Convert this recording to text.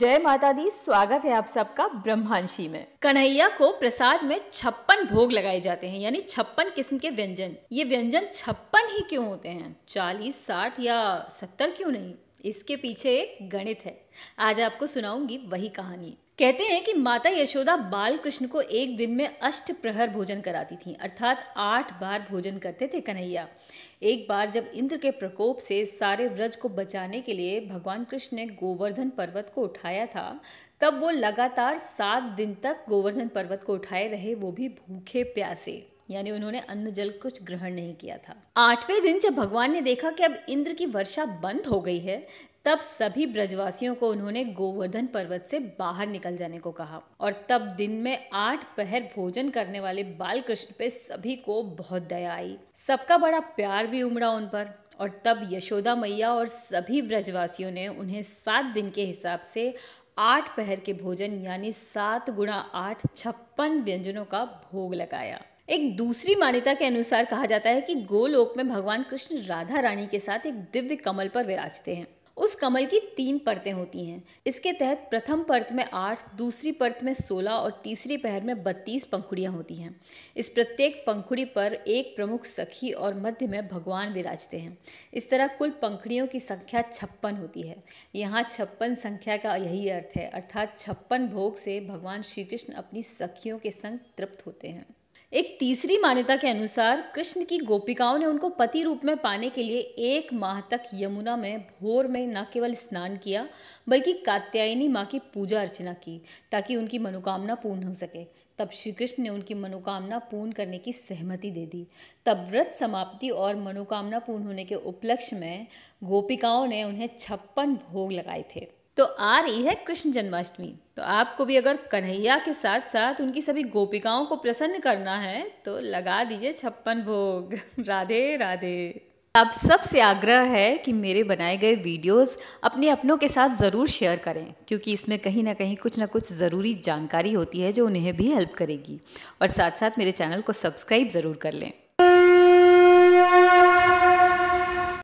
जय माता दी स्वागत है आप सबका ब्रह्मांशी में कन्हैया को प्रसाद में छप्पन भोग लगाए जाते हैं यानी छप्पन किस्म के व्यंजन ये व्यंजन छप्पन ही क्यों होते हैं चालीस साठ या सत्तर क्यों नहीं इसके पीछे एक गणित है आज आपको सुनाऊंगी वही कहानी कहते हैं कि माता यशोदा बाल कृष्ण को एक दिन में अष्ट प्रहर भोजन कराती थी अर्थात आठ बार भोजन करते थे कन्हैया एक बार जब इंद्र के प्रकोप से सारे व्रज को बचाने के लिए भगवान कृष्ण ने गोवर्धन पर्वत को उठाया था तब वो लगातार सात दिन तक गोवर्धन पर्वत को उठाए रहे वो भी भूखे प्यासे यानी उन्होंने अन्न जल कुछ ग्रहण नहीं किया था आठवें दिन जब भगवान ने देखा कि अब इंद्र की वर्षा बंद हो गई है तब सभी ब्रजवासियों को उन्होंने गोवर्धन पर्वत से बाहर निकल जाने को कहा और तब दिन में आठ पहर भोजन करने वाले बाल कृष्ण पे सभी को बहुत दया आई सबका बड़ा प्यार भी उमड़ा उन पर और तब यशोदा मैया और सभी ब्रजवासियों ने उन्हें सात दिन के हिसाब से आठ पहर के भोजन यानी सात गुणा आठ छप्पन व्यंजनों का भोग लगाया एक दूसरी मान्यता के अनुसार कहा जाता है कि गोलोक में भगवान कृष्ण राधा रानी के साथ एक दिव्य कमल पर विराजते हैं उस कमल की तीन परतें होती हैं इसके तहत प्रथम परत में आठ दूसरी परत में सोलह और तीसरी पहर में बत्तीस पंखुड़ियाँ होती हैं इस प्रत्येक पंखुड़ी पर एक प्रमुख सखी और मध्य में भगवान विराजते हैं इस तरह कुल पंखुड़ियों की संख्या छप्पन होती है यहाँ छप्पन संख्या का यही अर्थ है अर्थात छप्पन भोग से भगवान श्री कृष्ण अपनी सखियों के संग तृप्त होते हैं एक तीसरी मान्यता के अनुसार कृष्ण की गोपिकाओं ने उनको पति रूप में पाने के लिए एक माह तक यमुना में भोर में न केवल स्नान किया बल्कि कात्यायनी माँ की पूजा अर्चना की ताकि उनकी मनोकामना पूर्ण हो सके तब श्री कृष्ण ने उनकी मनोकामना पूर्ण करने की सहमति दे दी तब व्रत समाप्ति और मनोकामना पूर्ण होने के उपलक्ष्य में गोपिकाओं ने उन्हें छप्पन भोग लगाए थे तो आ रही है कृष्ण जन्माष्टमी तो आपको भी अगर कन्हैया के साथ साथ उनकी सभी गोपिकाओं को प्रसन्न करना है तो लगा दीजिए छप्पन भोग राधे राधे आप सबसे आग्रह है कि मेरे बनाए गए वीडियोस अपने अपनों के साथ ज़रूर शेयर करें क्योंकि इसमें कहीं ना कहीं कुछ ना कुछ ज़रूरी जानकारी होती है जो उन्हें भी हेल्प करेगी और साथ साथ मेरे चैनल को सब्सक्राइब ज़रूर कर लें